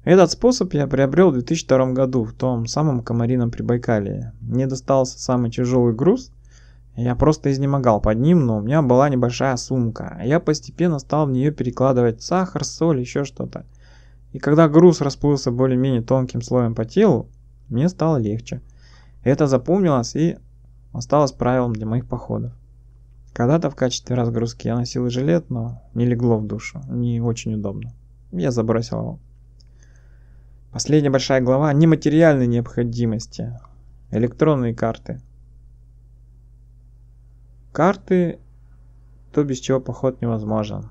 этот способ я приобрел в 2002 году в том самом комарином Прибайкале. Мне достался самый тяжелый груз. Я просто изнемогал под ним, но у меня была небольшая сумка. Я постепенно стал в нее перекладывать сахар, соль, еще что-то. И когда груз расплылся более-менее тонким слоем по телу, мне стало легче. Это запомнилось и осталось правилом для моих походов. Когда-то в качестве разгрузки я носил жилет, но не легло в душу, не очень удобно. Я забросил его. Последняя большая глава нематериальной необходимости. Электронные карты. Карты – то, без чего поход невозможен.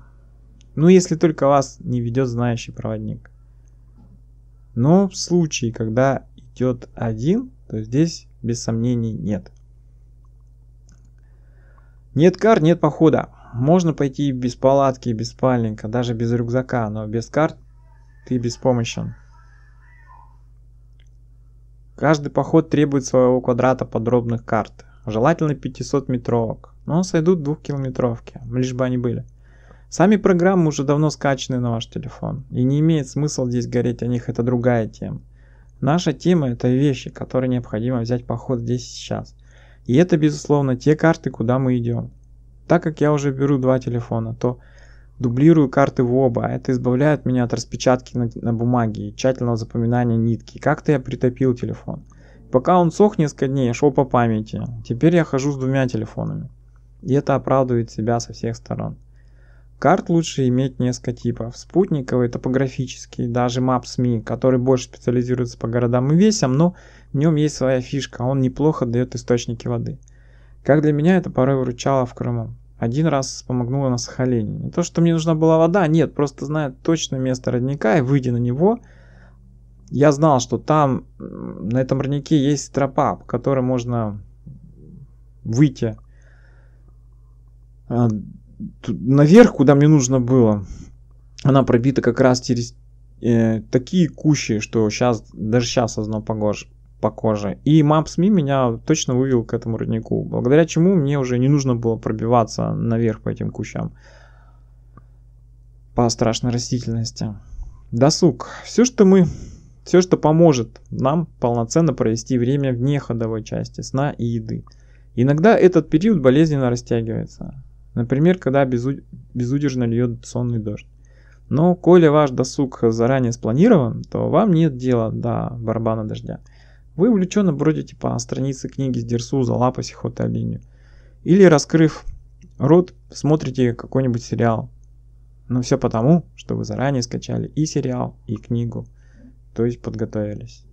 Ну, если только вас не ведет знающий проводник. Но в случае, когда идет один, то здесь без сомнений нет. Нет карт, нет похода. Можно пойти без палатки, без спальника, даже без рюкзака, но без карт ты беспомощен. Каждый поход требует своего квадрата подробных карт, желательно 500-метровок, но сойдут двухкилометровки, лишь бы они были. Сами программы уже давно скачаны на ваш телефон, и не имеет смысла здесь гореть о них, это другая тема. Наша тема – это вещи, которые необходимо взять поход здесь и сейчас. И это, безусловно, те карты, куда мы идем. Так как я уже беру два телефона, то Дублирую карты в оба. А это избавляет меня от распечатки на, на бумаге и тщательного запоминания нитки. Как-то я притопил телефон. Пока он сох несколько дней, я шел по памяти. Теперь я хожу с двумя телефонами. И это оправдывает себя со всех сторон. Карт лучше иметь несколько типов. Спутниковый, топографический, даже Maps.me, который больше специализируется по городам и весям, но в нем есть своя фишка, он неплохо дает источники воды. Как для меня это порой вручало в Крыму один раз помогнула на Сахалине. Не то, что мне нужна была вода, нет, просто зная точно место родника и выйдя на него, я знал, что там, на этом роднике есть тропа, по которой можно выйти а, наверх, куда мне нужно было. Она пробита как раз через э, такие кущи, что сейчас, даже сейчас одно погож, по коже. И Maps.me меня точно вывел к этому роднику, благодаря чему мне уже не нужно было пробиваться наверх по этим кущам. По страшной растительности. Досуг. Все, что мы... Все, что поможет нам полноценно провести время вне ходовой части сна и еды. Иногда этот период болезненно растягивается. Например, когда безу... безудержно льет сонный дождь. Но коли ваш досуг заранее спланирован, то вам нет дела до барабана дождя. Вы увлеченно бродите по странице книги с дерсу за Лапаси, Хоталини. Или, раскрыв рот, смотрите какой-нибудь сериал. Но все потому, что вы заранее скачали и сериал, и книгу. То есть подготовились.